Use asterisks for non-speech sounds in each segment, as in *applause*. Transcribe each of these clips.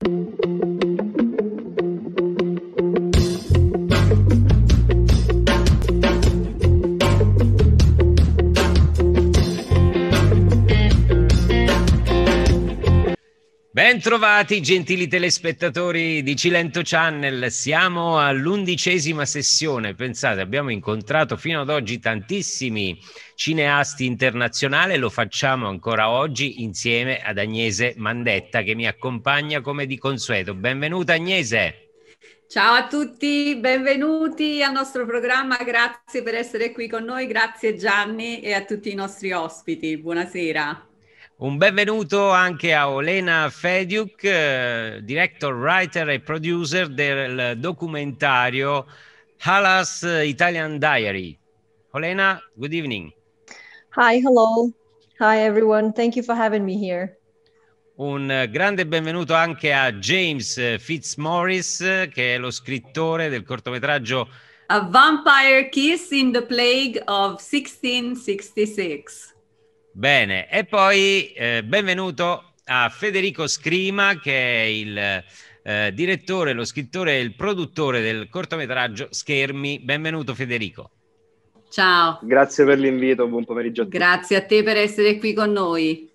Thank you. Bentrovati gentili telespettatori di Cilento Channel, siamo all'undicesima sessione, pensate abbiamo incontrato fino ad oggi tantissimi cineasti internazionali, lo facciamo ancora oggi insieme ad Agnese Mandetta che mi accompagna come di consueto. Benvenuta Agnese! Ciao a tutti, benvenuti al nostro programma, grazie per essere qui con noi, grazie Gianni e a tutti i nostri ospiti, buonasera. Un benvenuto anche a Olena Fediuk, eh, director, writer e producer del documentario Halas Italian Diary. Olena, good evening. Hi, hello. Hi everyone, thank you for having me here. Un grande benvenuto anche a James Fitzmaurice, che è lo scrittore del cortometraggio A Vampire Kiss in the Plague of 1666. Bene, e poi eh, benvenuto a Federico Scrima che è il eh, direttore, lo scrittore e il produttore del cortometraggio Schermi. Benvenuto Federico. Ciao. Grazie per l'invito, buon pomeriggio. A tutti. Grazie a te per essere qui con noi.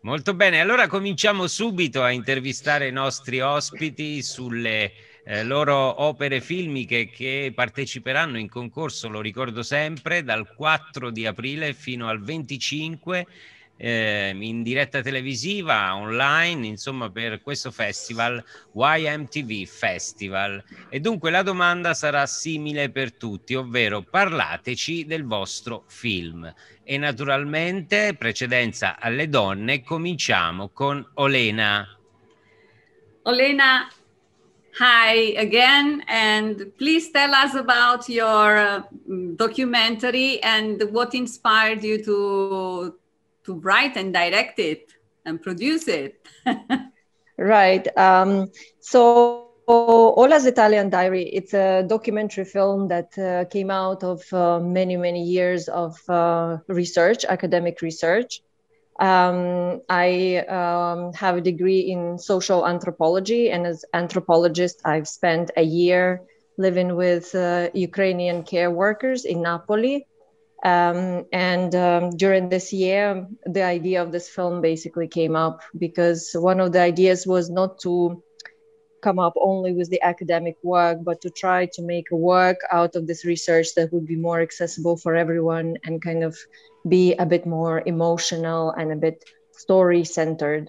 Molto bene, allora cominciamo subito a intervistare i nostri ospiti sulle eh, loro opere filmiche che parteciperanno in concorso, lo ricordo sempre, dal 4 di aprile fino al 25 eh, in diretta televisiva, online, insomma per questo festival YMTV Festival. E dunque la domanda sarà simile per tutti, ovvero parlateci del vostro film. E naturalmente precedenza alle donne, cominciamo con Olena. Olena Hi again, and please tell us about your uh, documentary and what inspired you to to write and direct it and produce it. *laughs* right. Um, so Ola's Italian Diary, it's a documentary film that uh, came out of uh, many, many years of uh, research, academic research. Um, I um, have a degree in social anthropology, and as anthropologist, I've spent a year living with uh, Ukrainian care workers in Napoli. Um, and um, during this year, the idea of this film basically came up because one of the ideas was not to come up only with the academic work, but to try to make a work out of this research that would be more accessible for everyone and kind of be a bit more emotional and a bit story centered.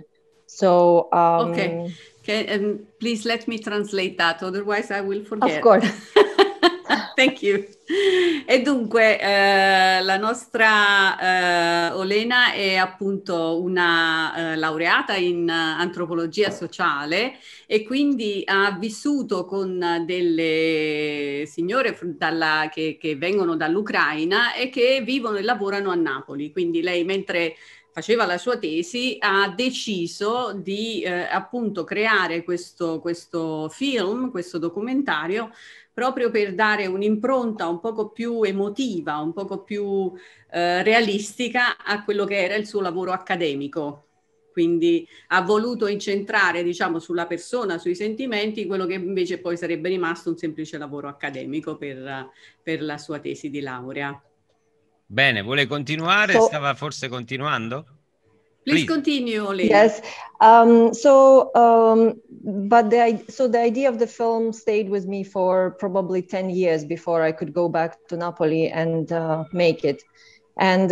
So, um, okay. Okay, and please let me translate that, otherwise I will forget. Of course. *laughs* *laughs* Thank you. E dunque eh, la nostra eh, Olena è appunto una eh, laureata in antropologia sociale e quindi ha vissuto con delle signore dalla, che, che vengono dall'Ucraina e che vivono e lavorano a Napoli. Quindi lei mentre faceva la sua tesi, ha deciso di eh, appunto creare questo, questo film, questo documentario proprio per dare un'impronta un poco più emotiva, un poco più eh, realistica a quello che era il suo lavoro accademico. Quindi ha voluto incentrare, diciamo, sulla persona, sui sentimenti, quello che invece poi sarebbe rimasto un semplice lavoro accademico per, per la sua tesi di laurea. Bene, vuole continuare? Stava forse continuando? Please, Please. continue, Olivia. Yes. Um, so, um, but the so the idea of the film stayed with me for probably ten years before I could go back to Napoli and uh, make it. And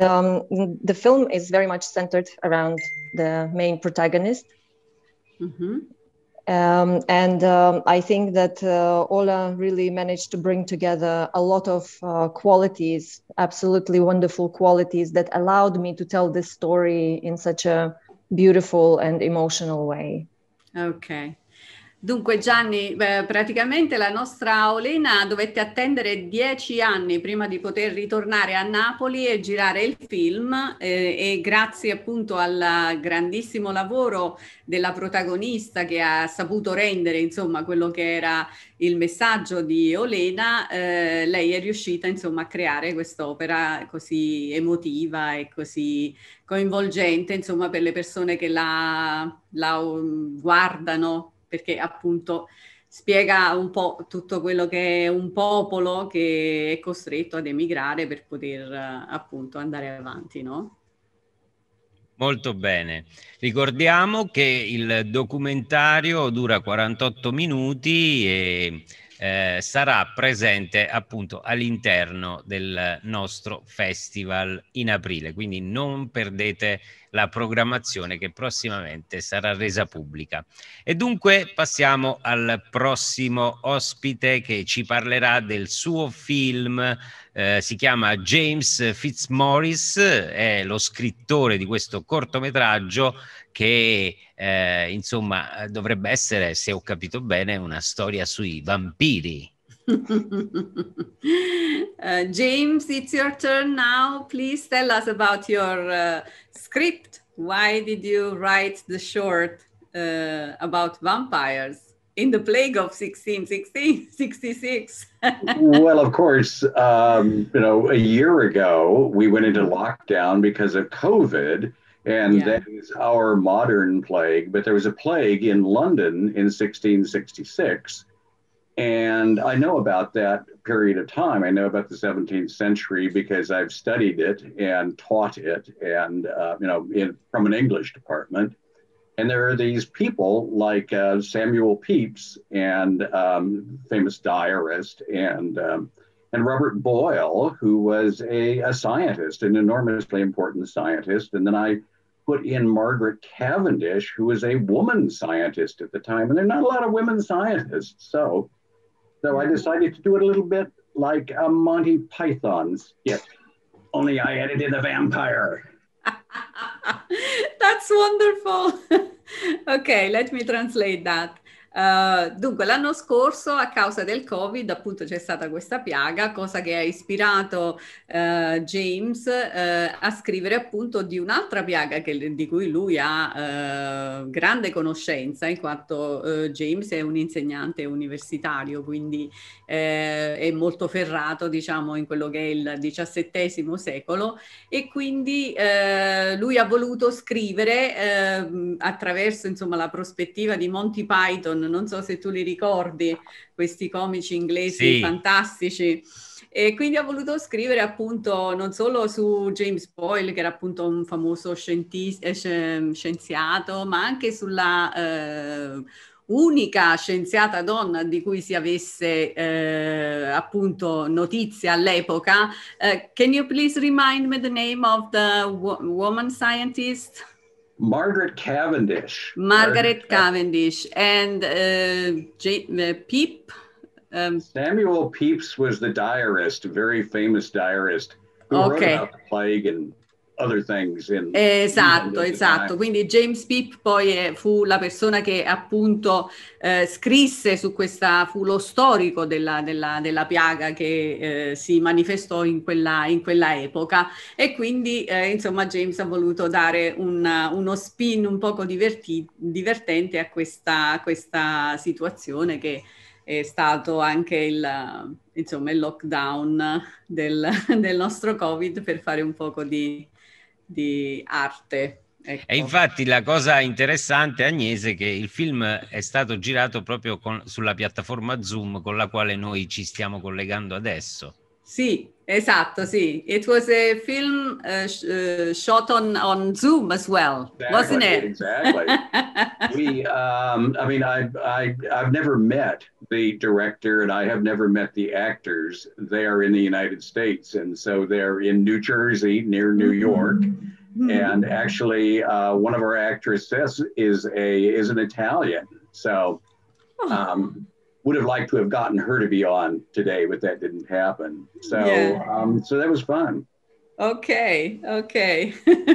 um, the film is very much centered around the main protagonist, mm-hmm. Um, and um, I think that uh, Ola really managed to bring together a lot of uh, qualities, absolutely wonderful qualities that allowed me to tell this story in such a beautiful and emotional way. Okay. Dunque Gianni, eh, praticamente la nostra Olena dovette attendere dieci anni prima di poter ritornare a Napoli e girare il film eh, e grazie appunto al grandissimo lavoro della protagonista che ha saputo rendere insomma quello che era il messaggio di Olena, eh, lei è riuscita insomma a creare quest'opera così emotiva e così coinvolgente insomma per le persone che la, la mm, guardano perché appunto spiega un po' tutto quello che è un popolo che è costretto ad emigrare per poter appunto andare avanti, no? Molto bene. Ricordiamo che il documentario dura 48 minuti e eh, sarà presente appunto all'interno del nostro festival in aprile. Quindi non perdete la programmazione che prossimamente sarà resa pubblica. E dunque passiamo al prossimo ospite che ci parlerà del suo film eh, si chiama James Fitzmaurice, è lo scrittore di questo cortometraggio che eh, insomma dovrebbe essere, se ho capito bene, una storia sui vampiri. uh, *laughs* James, it's your turn now. Please tell us about your uh, script. Why did you write the short uh, about vampires? in the plague of 1666. *laughs* well, of course, um, you know, a year ago we went into lockdown because of COVID, and yeah. that is our modern plague. But there was a plague in London in 1666. And I know about that period of time. I know about the 17th century because I've studied it and taught it, and uh, you know, in, from an English department. And there are these people like uh, Samuel Pepys and um, famous diarist and um, and Robert Boyle, who was a, a scientist, an enormously important scientist. And then I put in Margaret Cavendish, who was a woman scientist at the time, and there are not a lot of women scientists. So, so I decided to do it a little bit like a Monty Python skit, only I edited a vampire. *laughs* *laughs* That's wonderful. *laughs* okay, let me translate that. Uh, dunque, l'anno scorso a causa del Covid appunto c'è stata questa piaga, cosa che ha ispirato uh, James uh, a scrivere appunto di un'altra piaga che, di cui lui ha grande conoscenza, in quanto James è un insegnante universitario, quindi è molto ferrato diciamo in quello che è il XVII secolo e quindi lui ha voluto scrivere ehm, attraverso insomma la prospettiva di Monty Python non so se tu li ricordi, questi comici inglesi sì. fantastici. E quindi ha voluto scrivere appunto non solo su James Boyle, che era appunto un famoso eh, scienziato, ma anche sulla eh, unica scienziata donna di cui si avesse eh, appunto notizia all'epoca. Uh, can you please remind me the name of the wo- woman scientist? Margaret Cavendish. Margaret Cavendish and uh, J- uh, Peep. Um, Samuel Pepys was the diarist, very famous diarist who okay. wrote about the plague and Eh, esatto, other things in, esatto, in esatto. Quindi James Pip poi è, fu la persona che appunto eh, scrisse su questa, fu lo storico della, della, della piaga che eh, si manifestò in quella, in quella, epoca e quindi eh, insomma James ha voluto dare un, uno spin un poco diverti, divertente a questa, questa situazione che è stato anche il, insomma, il lockdown del, *laughs* del nostro Covid per fare un poco di, di arte. Ecco. E infatti la cosa interessante, Agnese, è che il film è stato girato proprio con, sulla piattaforma Zoom con la quale noi ci stiamo collegando adesso. Sì, esatto, sì. It was a film uh, sh- uh, shot on, on Zoom as well, exactly, wasn't it? Exactly. *laughs* we, um, I mean, I, I, I've never met the director and I have never met the actors. They are in the United States, and so they're in New Jersey near New mm-hmm. York. Mm-hmm. And actually, uh, one of our actresses is a is an Italian. So, um, would have liked to have gotten her to be on today, but that didn't happen. So, yeah. um, so that was fun. Okay, okay,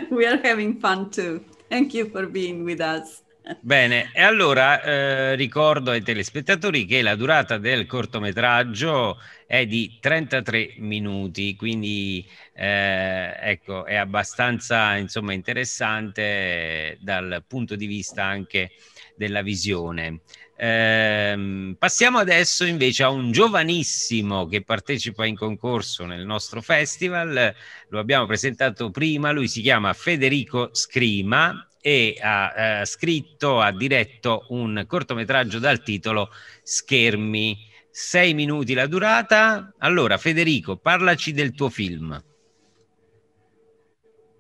*laughs* we are having fun too. Thank you for being with us. Bene, e allora eh, ricordo ai telespettatori che la durata del cortometraggio è di 33 minuti, quindi eh, ecco, è abbastanza insomma, interessante dal punto di vista anche della visione. Eh, passiamo adesso invece a un giovanissimo che partecipa in concorso nel nostro festival, lo abbiamo presentato prima, lui si chiama Federico Scrima e ha eh, scritto, ha diretto un cortometraggio dal titolo Schermi. Sei minuti la durata. Allora, Federico, parlaci del tuo film.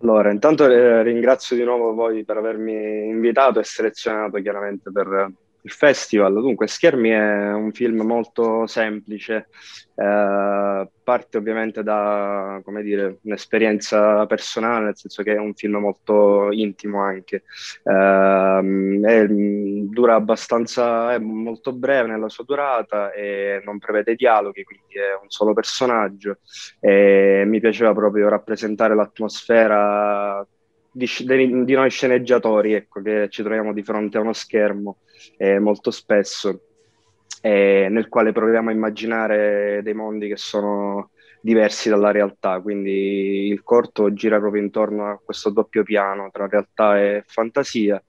Allora, intanto eh, ringrazio di nuovo voi per avermi invitato e selezionato chiaramente per, il festival, dunque, Schermi è un film molto semplice, eh, parte ovviamente da dire, un'esperienza personale, nel senso che è un film molto intimo anche, eh, è, dura abbastanza, è molto breve nella sua durata e non prevede dialoghi, quindi è un solo personaggio e mi piaceva proprio rappresentare l'atmosfera di, di, noi sceneggiatori, ecco, che ci troviamo di fronte a uno schermo eh, molto spesso, eh, nel quale proviamo a immaginare dei mondi che sono diversi dalla realtà, quindi il corto gira proprio intorno a questo doppio piano tra realtà e fantasia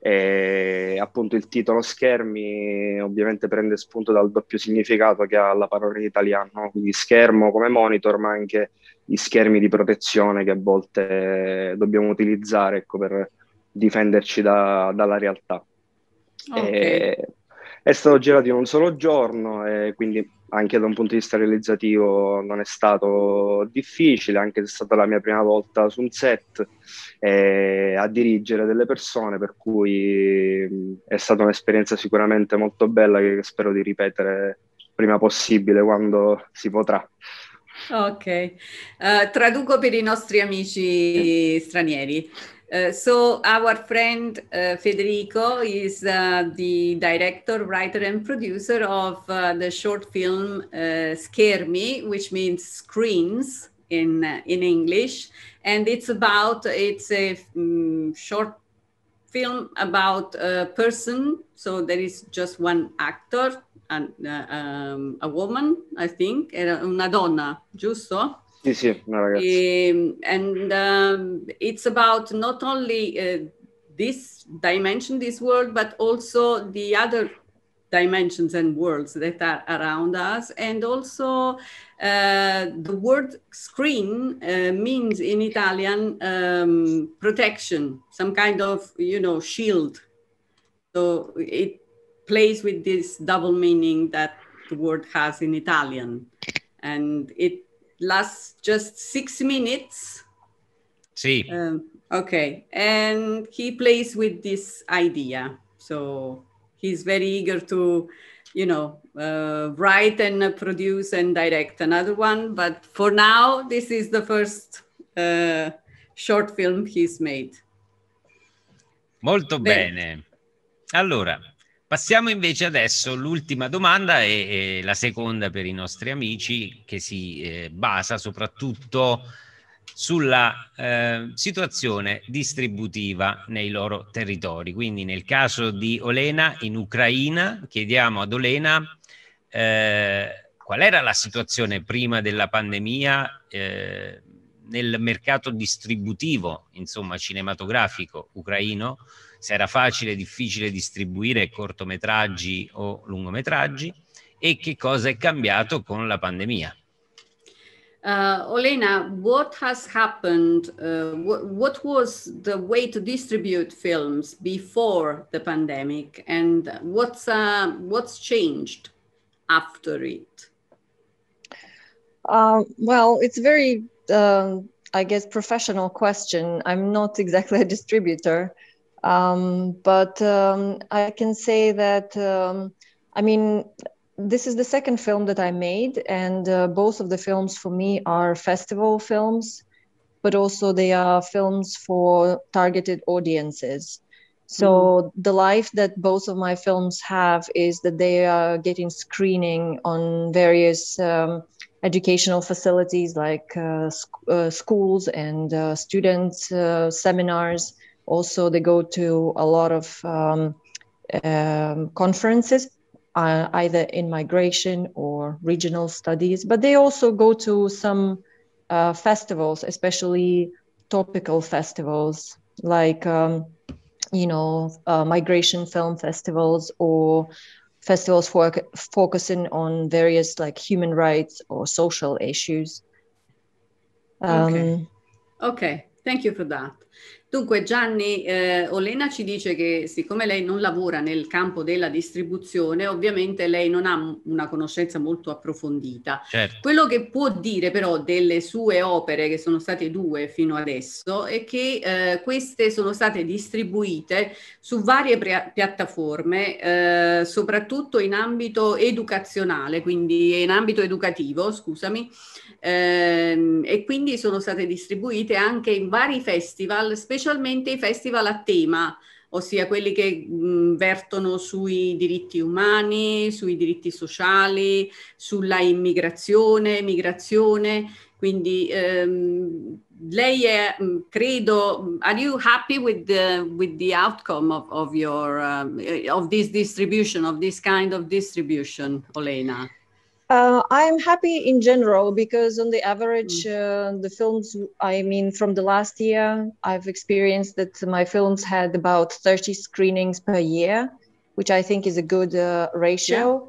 e appunto il titolo schermi ovviamente prende spunto dal doppio significato che ha la parola in italiano, quindi schermo come monitor ma anche gli schermi di protezione che a volte eh, dobbiamo utilizzare ecco, per difenderci da, dalla realtà. Okay. E, è stato girato in un solo giorno e quindi anche da un punto di vista realizzativo non è stato difficile, anche se è stata la mia prima volta su un set eh, a dirigere delle persone, per cui è stata un'esperienza sicuramente molto bella che spero di ripetere prima possibile quando si potrà. Ok, uh, traduco per i nostri amici stranieri. Uh, so our friend uh, Federico is uh, the director, writer, and producer of uh, the short film uh, "Scare Me," which means screams in in English, and it's about it's a um, short film about a person. So there is just one actor and um, a woman, I think, una donna, giusto? Sì, sì, and um, it's about not only uh, this dimension, this world, but also the other dimensions and worlds that are around us. And also, uh, the word screen uh, means in Italian um, protection, some kind of, you know, shield. So it plays with this double meaning that the word has in Italian. And it lasts just six minutes. See. Um, okay. And he plays with this idea. So he's very eager to, you know, uh, write and uh, produce and direct another one. But for now, this is the first uh, short film he's made. Molto Beh. bene. Allora, Passiamo invece adesso all'ultima domanda e, e, la seconda per i nostri amici che si eh, basa soprattutto sulla eh, situazione distributiva nei loro territori. Quindi nel caso di Olena in Ucraina chiediamo ad Olena eh, qual era la situazione prima della pandemia eh, nel mercato distributivo, insomma cinematografico ucraino se era facile, e difficile distribuire cortometraggi o lungometraggi e che cosa è cambiato con la pandemia. Uh, Olena, what has happened? Uh, what, what was the way to distribute films before the pandemic, and what's uh, what's changed after it? Uh, well, it's a very, uh, I guess, professional question. I'm not exactly a distributor, Um, but um, I can say that, um, I mean, this is the second film that I made, and uh, both of the films for me are festival films, but also they are films for targeted audiences. So mm. the life that both of my films have is that they are getting screening on various um, educational facilities like uh, sc- uh, schools and uh, students uh, seminars, also, they go to a lot of um, um, conferences, uh, either in migration or regional studies, but they also go to some uh, festivals, especially topical festivals like, um, you know, uh, migration film festivals or festivals for, focusing on various like human rights or social issues. Um, okay. okay, thank you for that. Dunque Gianni eh, Olena ci dice che siccome lei non lavora nel campo della distribuzione, ovviamente lei non ha una conoscenza molto approfondita. Certo. Quello che può dire però delle sue opere, che sono state due fino adesso, è che eh, queste sono state distribuite su varie pre- piattaforme, eh, soprattutto in ambito educazionale, quindi in ambito educativo, scusami, ehm, e quindi sono state distribuite anche in vari festival, specialmente specialmente i festival a tema, ossia quelli che mh, vertono sui diritti umani, sui diritti sociali, sulla immigrazione, migrazione. Quindi um, lei è, credo, are you happy with the, with the outcome of, of your, um, eh, of this distribution, of this kind of distribution, Olena? Uh, I'm happy in general because, on the average, mm. uh, the films, I mean, from the last year, I've experienced that my films had about 30 screenings per year, which I think is a good uh, ratio. Yeah.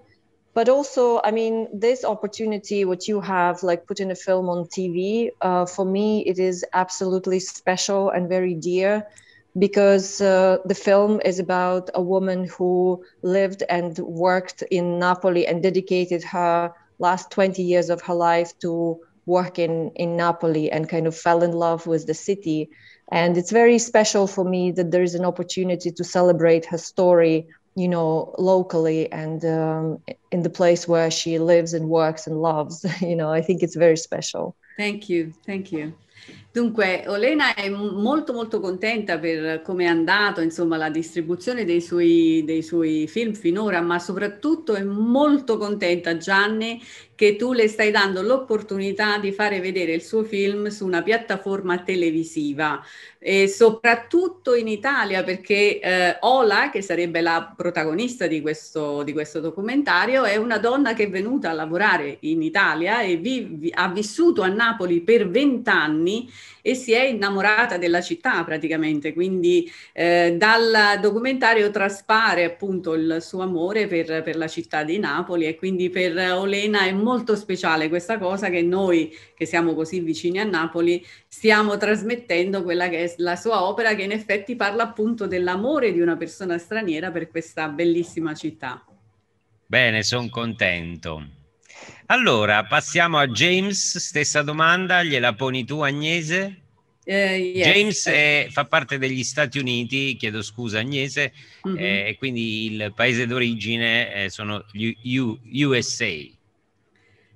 But also, I mean, this opportunity, what you have, like putting a film on TV, uh, for me, it is absolutely special and very dear because uh, the film is about a woman who lived and worked in Napoli and dedicated her last 20 years of her life to work in, in Napoli and kind of fell in love with the city. And it's very special for me that there is an opportunity to celebrate her story, you know, locally and um, in the place where she lives and works and loves. *laughs* You know, I think it's very special. Thank you. Thank you. Dunque, Olena è molto molto contenta per come è andato, insomma, la distribuzione dei suoi, dei suoi film finora, ma soprattutto è molto contenta Gianni che tu le stai dando l'opportunità di fare vedere il suo film su una piattaforma televisiva e soprattutto in Italia perché eh, Ola, che sarebbe la protagonista di questo, di questo, documentario, è una donna che è venuta a lavorare in Italia e vi, vi, ha vissuto a Napoli per vent'anni e si è innamorata della città praticamente, quindi eh, dal documentario traspare appunto il suo amore per, per, la città di Napoli e quindi per Olena è molto speciale questa cosa che noi che siamo così vicini a Napoli stiamo trasmettendo quella che è la sua opera che in effetti parla appunto dell'amore di una persona straniera per questa bellissima città. Bene, sono contento. Allora, passiamo a James, stessa domanda, gliela poni tu Agnese? Uh, yes. James è, fa parte degli Stati Uniti, chiedo scusa Agnese, mm-hmm. e eh, quindi il paese d'origine eh, sono gli U- USA.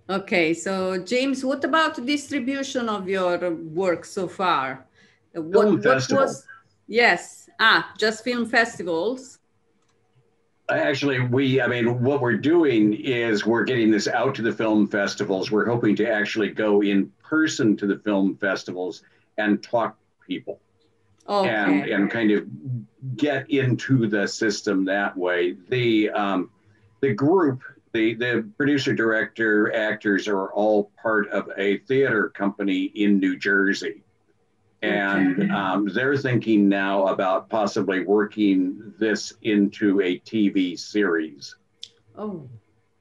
Ok, so James, what about distribution of your work so far? What, what was, yes, ah, just film festivals? Actually, we, I mean, what we're doing is we're getting this out to the film festivals. We're hoping to actually go in person to the film festivals and talk to people okay. and, and kind of get into the system that way. The, um, the group, the, the producer, director, actors are all part of a theater company in New Jersey. And *laughs* um, they're thinking now about possibly working this into a TV series. Oh.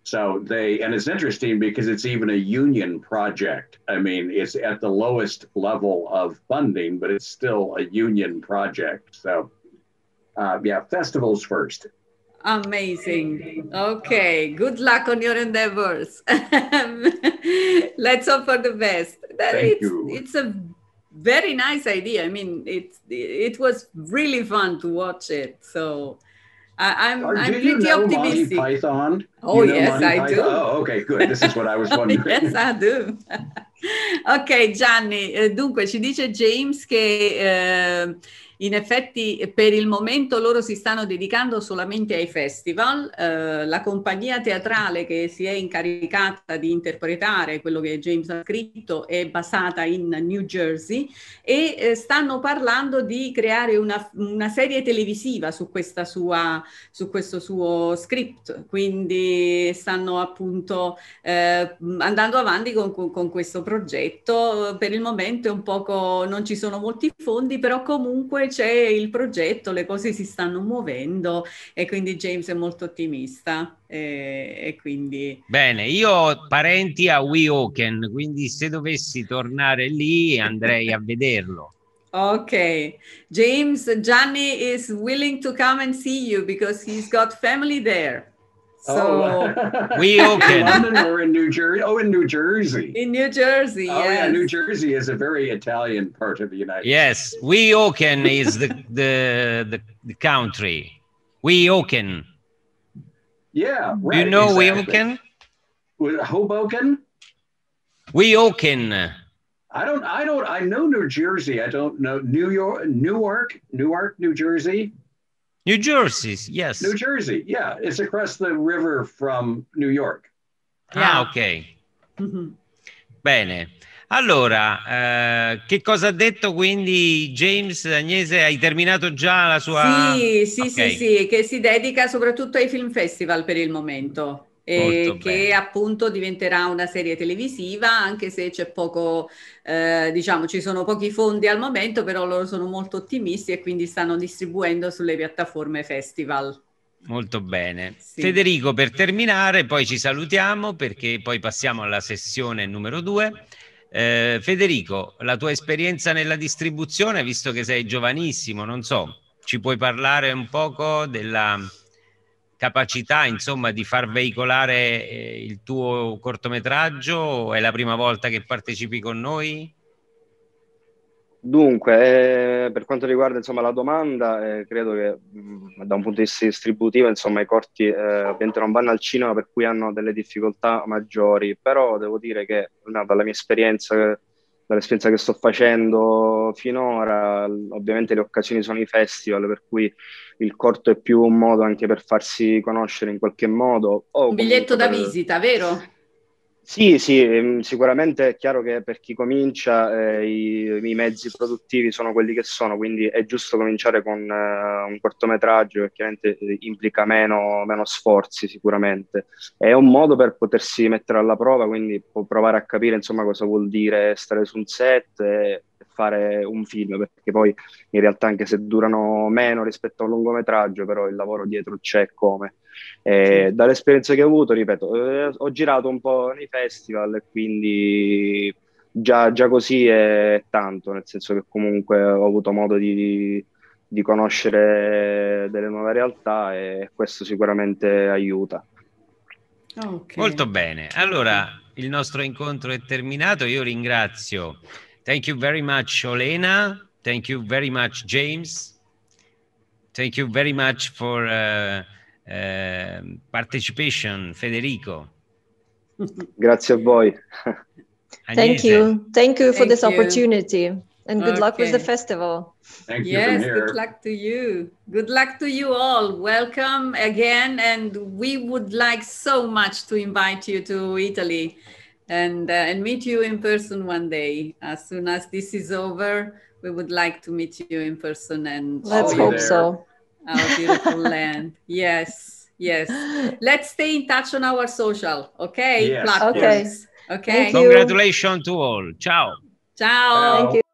So they, and it's interesting because it's even a union project. I mean, it's at the lowest level of funding, but it's still a union project. So, uh, yeah, festivals first. Amazing. Okay. Good luck on your endeavors. *laughs* Let's hope for the best. That Thank it's, you. it's a very nice idea. I mean, it it was really fun to watch it. So I, am I'm, I'm pretty you know optimistic. Monty Python? Oh you know yes, Monty I Python? do. Oh, okay, good. This is what I was *laughs* wondering. yes, I do. *laughs* ok Gianni, eh, dunque ci dice James che eh, In effetti per il momento loro si stanno dedicando solamente ai festival. Eh, la compagnia teatrale che si è incaricata di interpretare quello che James ha scritto è basata in New Jersey e eh, stanno parlando di creare una, una serie televisiva su, sua, su, questo suo script. Quindi stanno appunto eh, andando avanti con, con questo progetto. Per il momento è un poco, non ci sono molti fondi, però comunque c'è il progetto, le cose si stanno muovendo e quindi James è molto ottimista. E, eh, e quindi... Bene, io ho parenti a Weoken, quindi se dovessi tornare lì andrei a vederlo. *laughs* Ok, James, Gianni is willing to come and see you because he's got family there. So oh. we open. London or in New Jersey? Oh, in New Jersey. In New Jersey. Oh yes. yeah, New Jersey is a very Italian part of the United. Yes, States. we open is the, the the the country. We open. Yeah, right, You know exactly. we open. Hoboken. We open. I don't. I don't. I know New Jersey. I don't know New York, Newark, Newark, New Jersey. New Jersey, yes. New Jersey, yeah. It's across the river from New York. Ah, ok. Mm-hmm. Bene. Allora, eh, che cosa ha detto quindi James Agnese? Hai terminato già la sua... Sì, sì, okay. sì, sì, che si dedica soprattutto ai film festival per il momento eh, che appunto diventerà una serie televisiva, anche se c'è poco, eh, diciamo, ci sono pochi fondi al momento, però loro sono molto ottimisti e quindi stanno distribuendo sulle piattaforme festival. Molto bene. Sì. Federico, per terminare, poi ci salutiamo perché poi passiamo alla sessione numero due. Eh, Federico, la tua esperienza nella distribuzione, visto che sei giovanissimo, non so, ci puoi parlare un poco della, capacità insomma di far veicolare eh, il tuo cortometraggio? È la prima volta che partecipi con noi? Dunque, eh, per quanto riguarda insomma, la domanda, eh, credo che mh, mm, da un punto di vista distributivo insomma, i corti eh, ovviamente non vanno al cinema per cui hanno delle difficoltà maggiori, però devo dire che no, dalla mia esperienza dall'esperienza che sto facendo finora, ovviamente le occasioni sono i festival, per cui il corto è più un modo anche per farsi conoscere in qualche modo. un biglietto da per... visita, vero? Sì, sì, ehm, sicuramente è chiaro che per chi comincia eh, i, i, mezzi produttivi sono quelli che sono, quindi è giusto cominciare con eh, un cortometraggio che chiaramente eh, implica meno, meno, sforzi sicuramente. È un modo per potersi mettere alla prova, quindi provare a capire insomma cosa vuol dire stare su un set. E eh, fare un film, perché poi in realtà anche se durano meno rispetto a un lungometraggio, però il lavoro dietro c'è come. Eh, sì. Dall'esperienza che ho avuto, ripeto, eh, ho girato un po' nei festival e quindi già, già, così è tanto, nel senso che comunque ho avuto modo di, di conoscere delle nuove realtà e questo sicuramente aiuta. Okay. Molto bene, allora il nostro incontro è terminato, io ringrazio Thank you very much, Olena. Thank you very much, James. Thank you very much for uh, uh, participation, Federico. Grazie a voi. Thank you. Thank you for Thank this you. opportunity and good okay. luck with the festival. Thank you. Yes, good luck to you. Good luck to you all. Welcome again. And we would like so much to invite you to Italy and uh, and meet you in person one day as soon as this is over we would like to meet you in person and let's hope so our beautiful land *laughs* yes yes let's stay in touch on our social okay yes. okay yes. okay congratulations to all ciao ciao, Thank you.